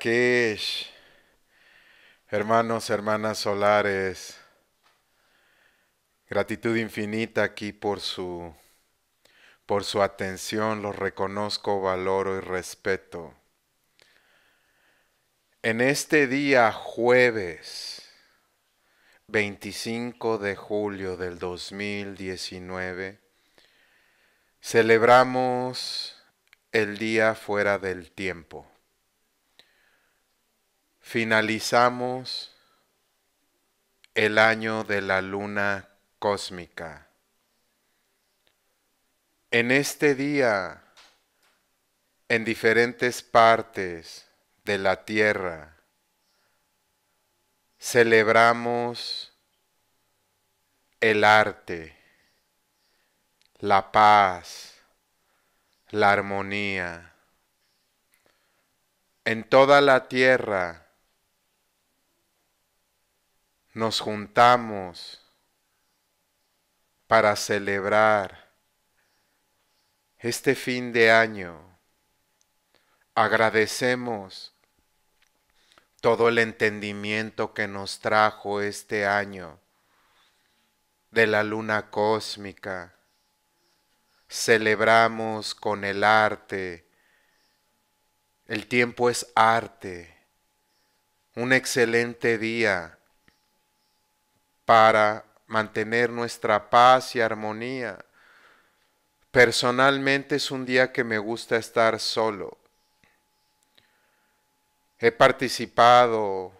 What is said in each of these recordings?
que hermanos, hermanas solares, gratitud infinita aquí por su, por su atención, los reconozco, valoro y respeto. En este día jueves 25 de julio del 2019, celebramos el día fuera del tiempo finalizamos el año de la luna cósmica. En este día, en diferentes partes de la Tierra, celebramos el arte, la paz, la armonía. En toda la Tierra, nos juntamos para celebrar este fin de año. Agradecemos todo el entendimiento que nos trajo este año de la luna cósmica. Celebramos con el arte. El tiempo es arte. Un excelente día para mantener nuestra paz y armonía. Personalmente es un día que me gusta estar solo. He participado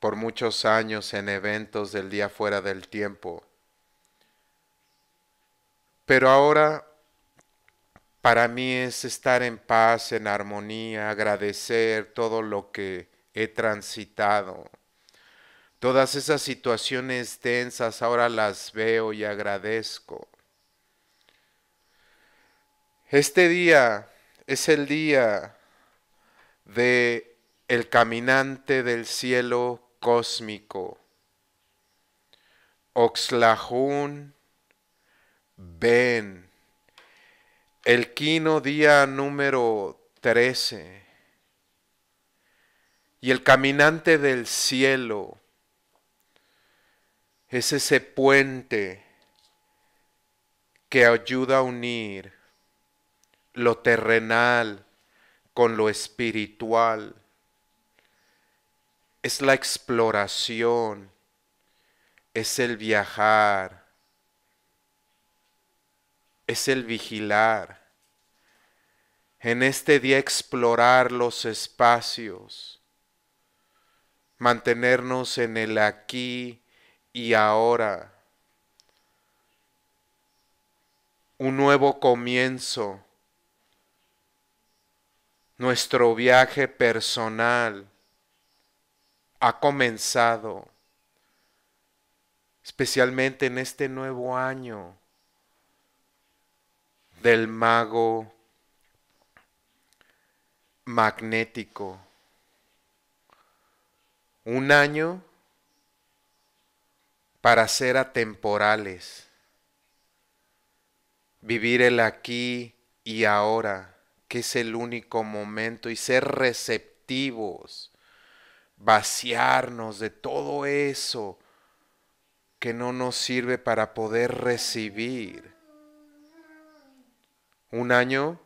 por muchos años en eventos del día fuera del tiempo. Pero ahora para mí es estar en paz, en armonía, agradecer todo lo que he transitado. Todas esas situaciones tensas ahora las veo y agradezco. Este día es el día de el caminante del cielo cósmico. Oxlajún, Ben, el quino día número 13. Y el caminante del cielo es ese puente que ayuda a unir lo terrenal con lo espiritual. Es la exploración, es el viajar, es el vigilar. En este día explorar los espacios, mantenernos en el aquí y ahora. Un nuevo comienzo. Nuestro viaje personal ha comenzado, especialmente en este nuevo año del mago magnético. Un año para ser atemporales, vivir el aquí y ahora, que es el único momento, y ser receptivos, vaciarnos de todo eso que no nos sirve para poder recibir. Un año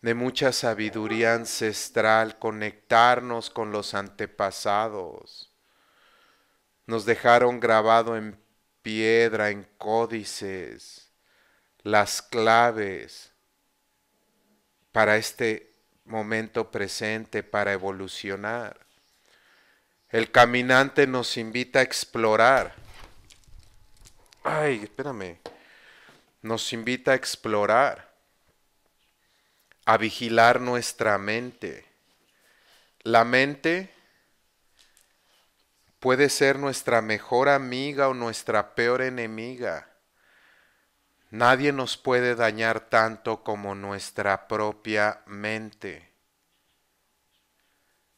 de mucha sabiduría ancestral, conectarnos con los antepasados nos dejaron grabado en piedra, en códices, las claves para este momento presente, para evolucionar. El caminante nos invita a explorar. Ay, espérame. Nos invita a explorar, a vigilar nuestra mente. La mente puede ser nuestra mejor amiga o nuestra peor enemiga. Nadie nos puede dañar tanto como nuestra propia mente.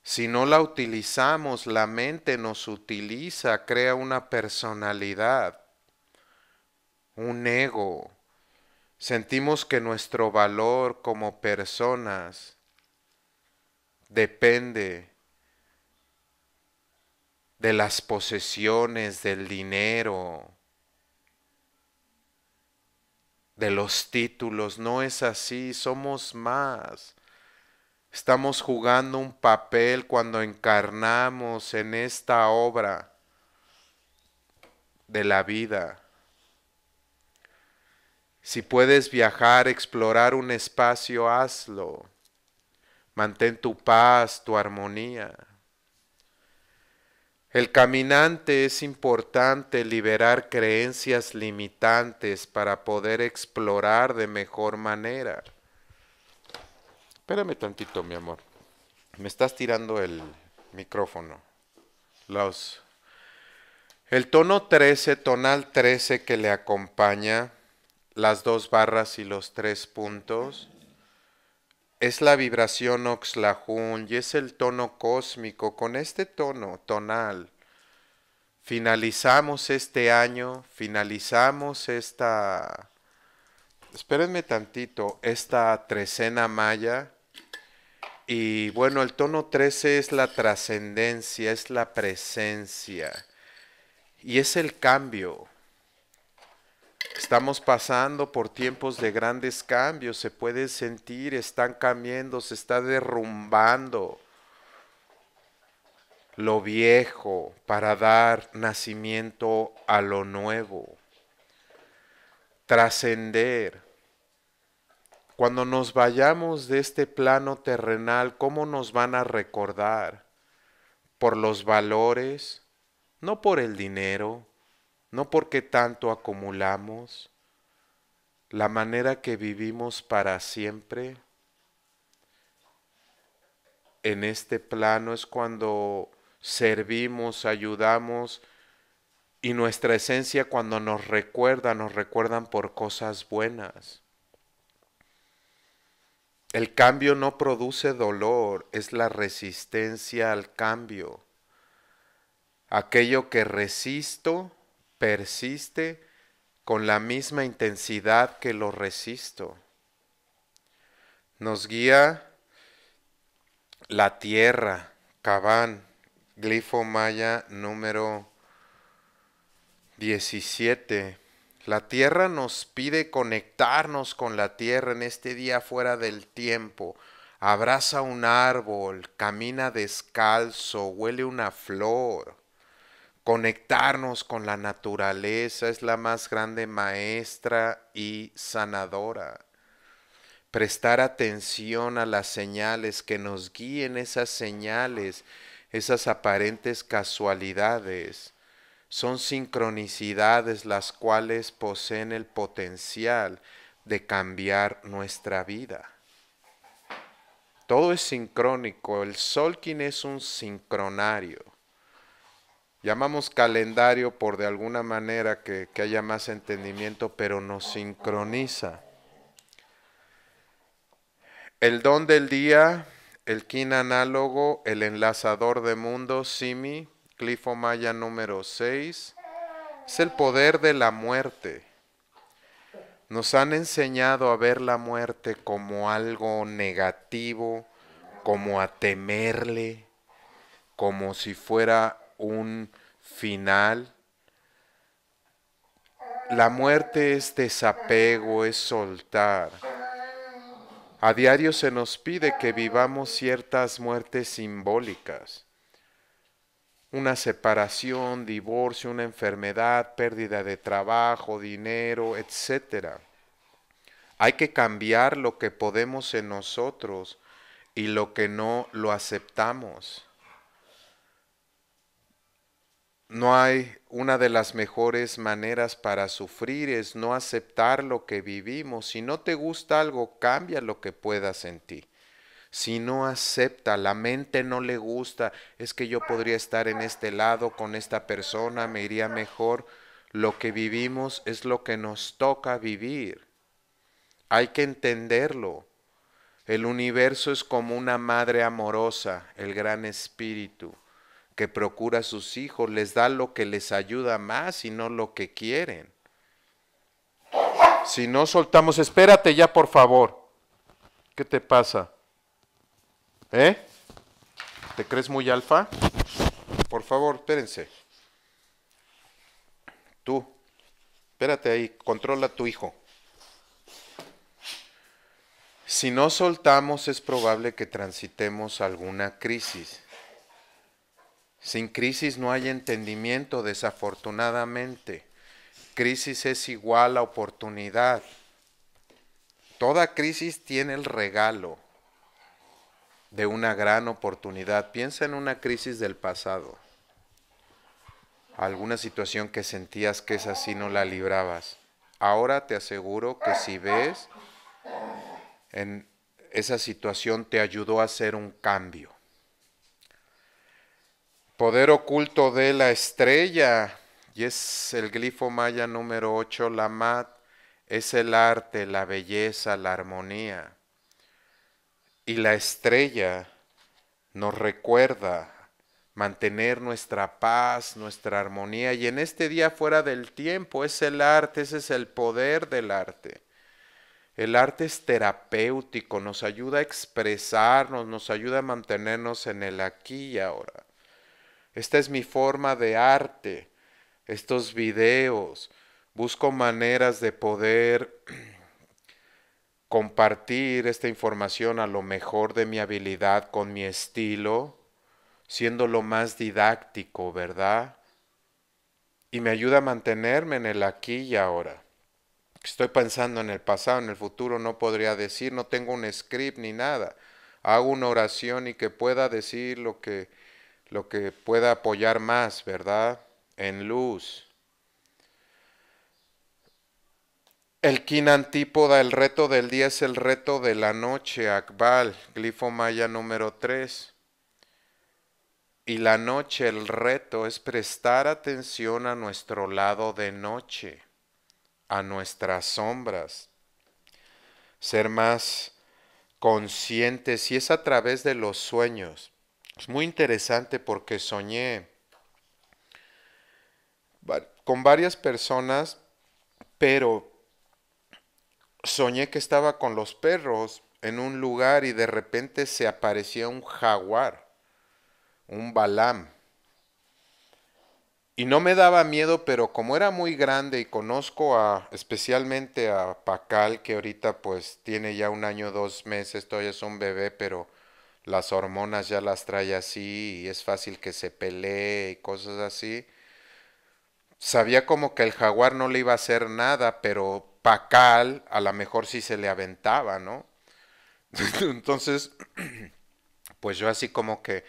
Si no la utilizamos, la mente nos utiliza, crea una personalidad, un ego. Sentimos que nuestro valor como personas depende de las posesiones, del dinero, de los títulos. No es así, somos más. Estamos jugando un papel cuando encarnamos en esta obra de la vida. Si puedes viajar, explorar un espacio, hazlo. Mantén tu paz, tu armonía. El caminante es importante liberar creencias limitantes para poder explorar de mejor manera. Espérame tantito, mi amor. Me estás tirando el micrófono. Los el tono 13, tonal 13 que le acompaña las dos barras y los tres puntos es la vibración oxlahun y es el tono cósmico. Con este tono tonal finalizamos este año, finalizamos esta... Espérenme tantito, esta trecena maya. Y bueno, el tono 13 es la trascendencia, es la presencia y es el cambio. Estamos pasando por tiempos de grandes cambios, se puede sentir, están cambiando, se está derrumbando lo viejo para dar nacimiento a lo nuevo, trascender. Cuando nos vayamos de este plano terrenal, ¿cómo nos van a recordar? ¿Por los valores? No por el dinero, no porque tanto acumulamos, la manera que vivimos para siempre en este plano es cuando servimos, ayudamos y nuestra esencia cuando nos recuerda, nos recuerdan por cosas buenas. El cambio no produce dolor, es la resistencia al cambio. Aquello que resisto persiste con la misma intensidad que lo resisto. Nos guía la tierra, Cabán, glifo maya número 17. La tierra nos pide conectarnos con la tierra en este día fuera del tiempo. Abraza un árbol, camina descalzo, huele una flor. Conectarnos con la naturaleza es la más grande maestra y sanadora. Prestar atención a las señales, que nos guíen esas señales, esas aparentes casualidades. Son sincronicidades las cuales poseen el potencial de cambiar nuestra vida. Todo es sincrónico. El Solkin es un sincronario llamamos calendario por de alguna manera que, haya más entendimiento, pero nos sincroniza. El don del día, el kin análogo, el enlazador de mundos, Simi, Clifo Maya número 6, es el poder de la muerte. Nos han enseñado a ver la muerte como algo negativo, como a temerle, como si fuera un final. La muerte es desapego, es soltar. A diario se nos pide que vivamos ciertas muertes simbólicas. Una separación, divorcio, una enfermedad, pérdida de trabajo, dinero, etc. Hay que cambiar lo que podemos en nosotros y lo que no lo aceptamos. No hay una de las mejores maneras para sufrir es no aceptar lo que vivimos. Si no te gusta algo, cambia lo que puedas en ti. Si no acepta, la mente no le gusta, es que yo podría estar en este lado con esta persona, me iría mejor. Lo que vivimos es lo que nos toca vivir. Hay que entenderlo. El universo es como una madre amorosa, el gran espíritu que procura a sus hijos, les da lo que les ayuda más y no lo que quieren. Si no soltamos, espérate ya por favor. ¿Qué te pasa? ¿Eh? ¿Te crees muy alfa? Por favor, espérense. Tú, espérate ahí, controla a tu hijo. Si no soltamos es probable que transitemos alguna crisis. Sin crisis no hay entendimiento, desafortunadamente. Crisis es igual a oportunidad. Toda crisis tiene el regalo de una gran oportunidad. Piensa en una crisis del pasado. Alguna situación que sentías que es así no la librabas. Ahora te aseguro que si ves en esa situación te ayudó a hacer un cambio Poder oculto de la estrella. Y es el glifo maya número 8, la mat. Es el arte, la belleza, la armonía. Y la estrella nos recuerda mantener nuestra paz, nuestra armonía. Y en este día fuera del tiempo es el arte, ese es el poder del arte. El arte es terapéutico, nos ayuda a expresarnos, nos ayuda a mantenernos en el aquí y ahora. Esta es mi forma de arte, estos videos. Busco maneras de poder compartir esta información a lo mejor de mi habilidad con mi estilo, siendo lo más didáctico, ¿verdad? Y me ayuda a mantenerme en el aquí y ahora. Estoy pensando en el pasado, en el futuro, no podría decir, no tengo un script ni nada. Hago una oración y que pueda decir lo que lo que pueda apoyar más, ¿verdad? En luz. El kin antípoda, el reto del día es el reto de la noche, Akbal, glifo maya número 3. Y la noche, el reto es prestar atención a nuestro lado de noche, a nuestras sombras, ser más conscientes y es a través de los sueños. Es muy interesante porque soñé con varias personas, pero soñé que estaba con los perros en un lugar y de repente se aparecía un jaguar, un balam. Y no me daba miedo, pero como era muy grande y conozco a, especialmente a Pacal, que ahorita pues tiene ya un año, dos meses, todavía es un bebé, pero las hormonas ya las trae así y es fácil que se pelee y cosas así. Sabía como que el jaguar no le iba a hacer nada, pero Pacal a lo mejor sí se le aventaba, ¿no? Entonces, pues yo así como que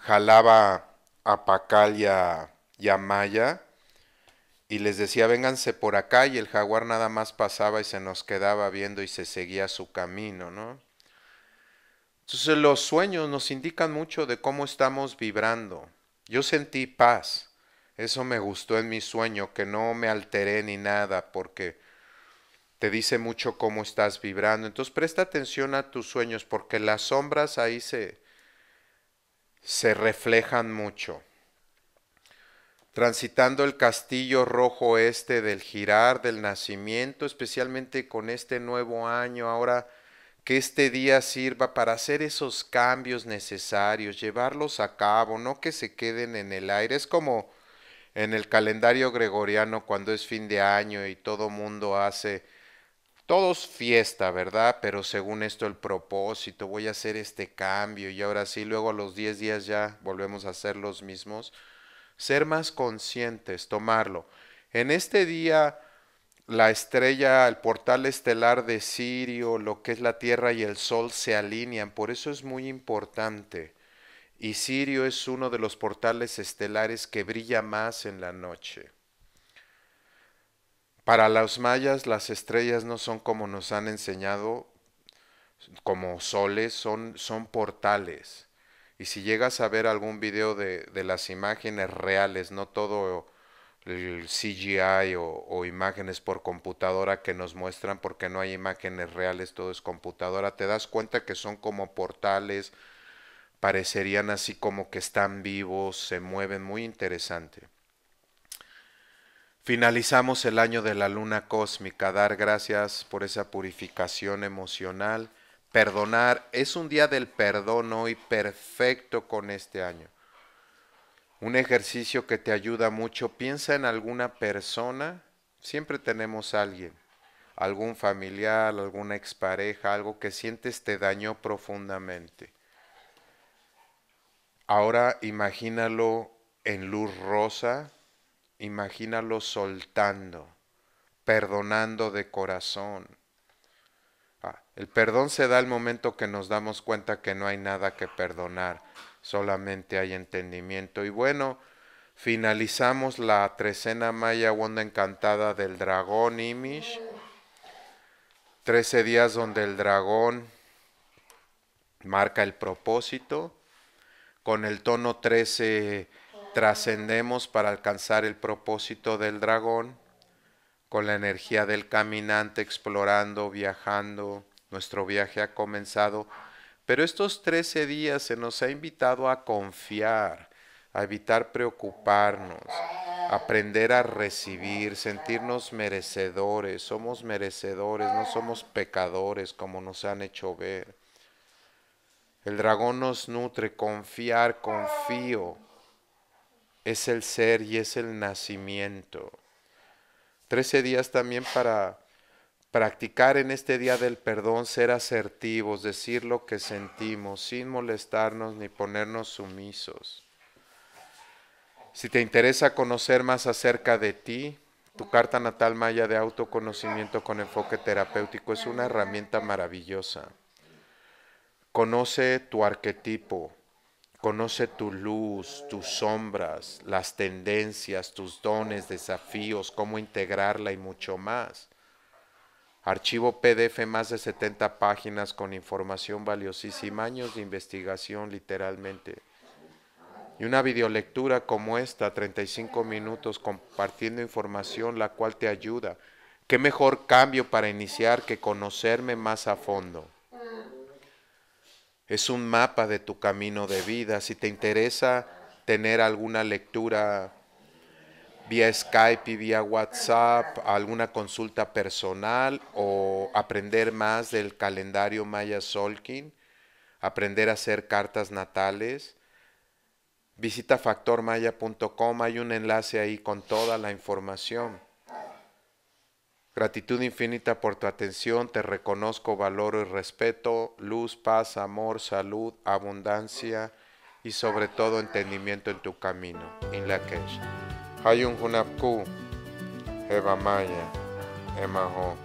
jalaba a Pacal y a, Maya y les decía, vénganse por acá y el jaguar nada más pasaba y se nos quedaba viendo y se seguía su camino, ¿no? Entonces los sueños nos indican mucho de cómo estamos vibrando. Yo sentí paz. Eso me gustó en mi sueño, que no me alteré ni nada, porque te dice mucho cómo estás vibrando. Entonces presta atención a tus sueños, porque las sombras ahí se, se reflejan mucho. Transitando el castillo rojo este del girar, del nacimiento, especialmente con este nuevo año, ahora que este día sirva para hacer esos cambios necesarios, llevarlos a cabo, no que se queden en el aire. Es como en el calendario gregoriano cuando es fin de año y todo mundo hace, todos fiesta, ¿verdad? Pero según esto el propósito, voy a hacer este cambio y ahora sí, luego a los 10 días ya volvemos a hacer los mismos. Ser más conscientes, tomarlo. En este día la estrella, el portal estelar de Sirio, lo que es la Tierra y el Sol se alinean. Por eso es muy importante. Y Sirio es uno de los portales estelares que brilla más en la noche. Para los mayas las estrellas no son como nos han enseñado, como soles, son, son portales. Y si llegas a ver algún video de las imágenes reales, no todo el CGI o, o, imágenes por computadora que nos muestran porque no hay imágenes reales, todo es computadora. Te das cuenta que son como portales, parecerían así como que están vivos, se mueven, muy interesante. Finalizamos el año de la luna cósmica, dar gracias por esa purificación emocional, perdonar, es un día del perdón hoy perfecto con este año. Un ejercicio que te ayuda mucho, piensa en alguna persona, siempre tenemos a alguien, algún familiar, alguna expareja, algo que sientes te dañó profundamente. Ahora imagínalo en luz rosa, imagínalo soltando, perdonando de corazón. Ah, el perdón se da al momento que nos damos cuenta que no hay nada que perdonar solamente hay entendimiento. Y bueno, finalizamos la trecena maya onda Encantada del Dragón Imish. Trece días donde el dragón marca el propósito. Con el tono 13 trascendemos para alcanzar el propósito del dragón. Con la energía del caminante explorando, viajando. Nuestro viaje ha comenzado pero estos 13 días se nos ha invitado a confiar, a evitar preocuparnos, aprender a recibir, sentirnos merecedores. Somos merecedores, no somos pecadores como nos han hecho ver. El dragón nos nutre, confiar, confío. Es el ser y es el nacimiento. Trece días también para practicar en este día del perdón, ser asertivos, decir lo que sentimos, sin molestarnos ni ponernos sumisos. Si te interesa conocer más acerca de ti, tu carta natal maya de autoconocimiento con enfoque terapéutico es una herramienta maravillosa. Conoce tu arquetipo, conoce tu luz, tus sombras, las tendencias, tus dones, desafíos, cómo integrarla y mucho más. Archivo PDF más de 70 páginas con información valiosísima, años de investigación literalmente. Y una videolectura como esta, 35 minutos compartiendo información la cual te ayuda. ¿Qué mejor cambio para iniciar que conocerme más a fondo? Es un mapa de tu camino de vida. Si te interesa tener alguna lectura vía Skype y vía WhatsApp, alguna consulta personal o aprender más del calendario Maya Solkin, aprender a hacer cartas natales. Visita factormaya.com, hay un enlace ahí con toda la información. Gratitud infinita por tu atención, te reconozco, valoro y respeto, luz, paz, amor, salud, abundancia y sobre todo entendimiento en tu camino. In la hay un Hunapku, Hebamaya, Emaho.